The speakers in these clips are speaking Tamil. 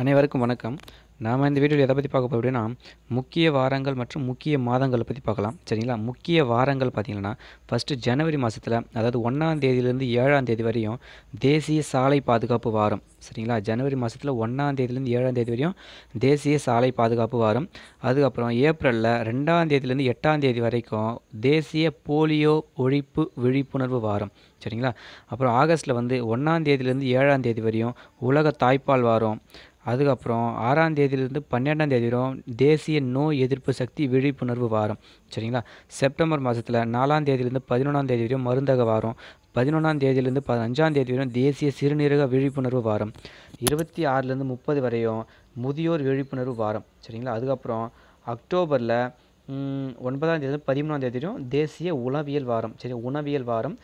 அனைவருக்கும் வணக்கம் நாம் இந்த வீடியோவில் எதை பற்றி பார்க்க போகிறோம் அப்படின்னா முக்கிய வாரங்கள் மற்றும் முக்கிய மாதங்களை பற்றி பார்க்கலாம் சரிங்களா முக்கிய வாரங்கள் பார்த்திங்கன்னா ஃபஸ்ட்டு ஜனவரி மாதத்தில் அதாவது ஒன்றாம் தேதியிலேருந்து ஏழாம் தேதி வரையும் தேசிய சாலை பாதுகாப்பு வாரம் சரிங்களா ஜனவரி மாதத்தில் ஒன்றாம் தேதியிலேருந்து ஏழாம் தேதி வரையும் தேசிய சாலை பாதுகாப்பு வாரம் அதுக்கப்புறம் ஏப்ரலில் ரெண்டாம் தேதியிலேருந்து எட்டாம் தேதி வரைக்கும் தேசிய போலியோ ஒழிப்பு விழிப்புணர்வு வாரம் சரிங்களா அப்புறம் ஆகஸ்ட்டில் வந்து ஒன்றாம் தேதியிலேருந்து ஏழாம் தேதி வரையும் உலக தாய்ப்பால் வாரம் அதுக்கப்புறம் ஆறாம் தேதியிலிருந்து பன்னெண்டாம் தேதி வரும் தேசிய நோய் எதிர்ப்பு சக்தி விழிப்புணர்வு வாரம் சரிங்களா செப்டம்பர் மாதத்தில் நாலாம் தேதியிலிருந்து பதினொன்றாம் தேதி வரையும் மருந்தக வாரம் பதினொன்றாம் தேதியிலிருந்து பதினஞ்சாம் தேதி வரையும் தேசிய சிறுநீரக விழிப்புணர்வு வாரம் இருபத்தி ஆறுலேருந்து முப்பது வரையும் முதியோர் விழிப்புணர்வு வாரம் சரிங்களா அதுக்கப்புறம் அக்டோபரில் ஒன்பதாம் தேதி பதிமூணாம் தேதியும் தேசிய உளவியல் வாரம் சரி உணவியல் வாரம்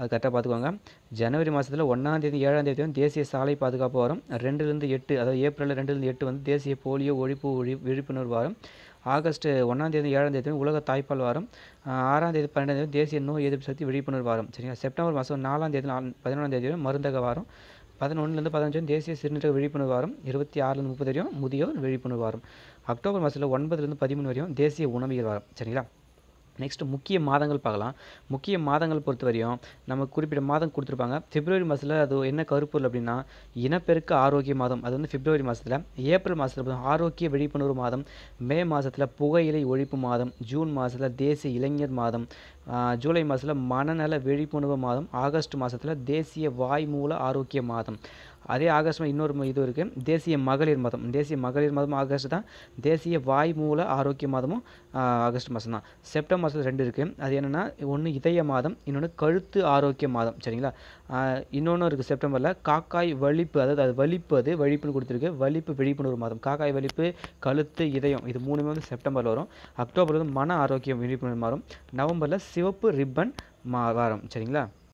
அது கரெக்டாக பார்த்துக்கோங்க ஜனவரி மாதத்தில் ஒன்றாந்தேதி ஏழாந்தேதி வந்து தேசிய சாலை பாதுகாப்பு வாரம் ரெண்டுலேருந்து எட்டு அதாவது ஏப்ரலில் ரெண்டுலேருந்து எட்டு வந்து தேசிய போலியோ ஒழிப்பு ஒழி விழிப்புணர்வு வாரம் ஆகஸ்ட் ஒன்றாந்தேதி ஏழாந்தேதி உலக தாய்ப்பால் வாரம் ஆறாந்தேதி தேதி தேசிய நோய் எதிர்ப்பு சக்தி விழிப்புணர்வு வாரம் சரிங்களா செப்டம்பர் மாதம் நாலாந்தேதி பதினொன்றாந்தேதி மருந்தக வாரம் பதினொன்றுலேருந்து பதினஞ்சு தேசிய சிறுநீரக விழிப்புணர்வு வாரம் இருபத்தி ஆறுலேருந்து முப்பது வரையும் முதியோர் விழிப்புணர்வு வாரம் அக்டோபர் மாதத்தில் ஒன்பதுலேருந்து பதிமூணு வரையும் தேசிய உணவியல் வாரம் சரிங்களா நெக்ஸ்ட்டு முக்கிய மாதங்கள் பார்க்கலாம் முக்கிய மாதங்கள் பொறுத்த வரையும் நம்ம குறிப்பிட்ட மாதம் கொடுத்துருப்பாங்க பிப்ரவரி மாதத்தில் அது என்ன கருப்பொருள் அப்படின்னா இனப்பெருக்க ஆரோக்கிய மாதம் அது வந்து பிப்ரவரி மாதத்தில் ஏப்ரல் மாதத்தில் ஆரோக்கிய விழிப்புணர்வு மாதம் மே மாதத்தில் புகையிலை ஒழிப்பு மாதம் ஜூன் மாதத்தில் தேசிய இளைஞர் மாதம் ஜூலை மாதத்தில் மனநல விழிப்புணர்வு மாதம் ஆகஸ்ட் மாதத்தில் தேசிய வாய்மூல ஆரோக்கிய மாதம் அதே ஆகஸ்ட் இன்னொரு இது இருக்குது தேசிய மகளிர் மதம் தேசிய மகளிர் மாதம் ஆகஸ்ட் தான் தேசிய வாய் மூல ஆரோக்கிய மாதமும் ஆகஸ்ட் மாதம் தான் செப்டம்பர் மாதத்தில் ரெண்டு இருக்குது அது என்னென்னா ஒன்று இதய மாதம் இன்னொன்று கழுத்து ஆரோக்கிய மாதம் சரிங்களா இன்னொன்று இருக்குது செப்டம்பரில் காக்காய் வலிப்பு அதாவது அது வலிப்பு அது வழிப்புன்னு கொடுத்துருக்கு வலிப்பு விழிப்புணர்வு மாதம் காக்காய் வலிப்பு கழுத்து இதயம் இது மூணுமே வந்து செப்டம்பரில் வரும் அக்டோபர் வந்து மன ஆரோக்கியம் விழிப்புணர்வு மாறும் நவம்பரில் சிவப்பு ரிப்பன் மா வாரம் சரிங்களா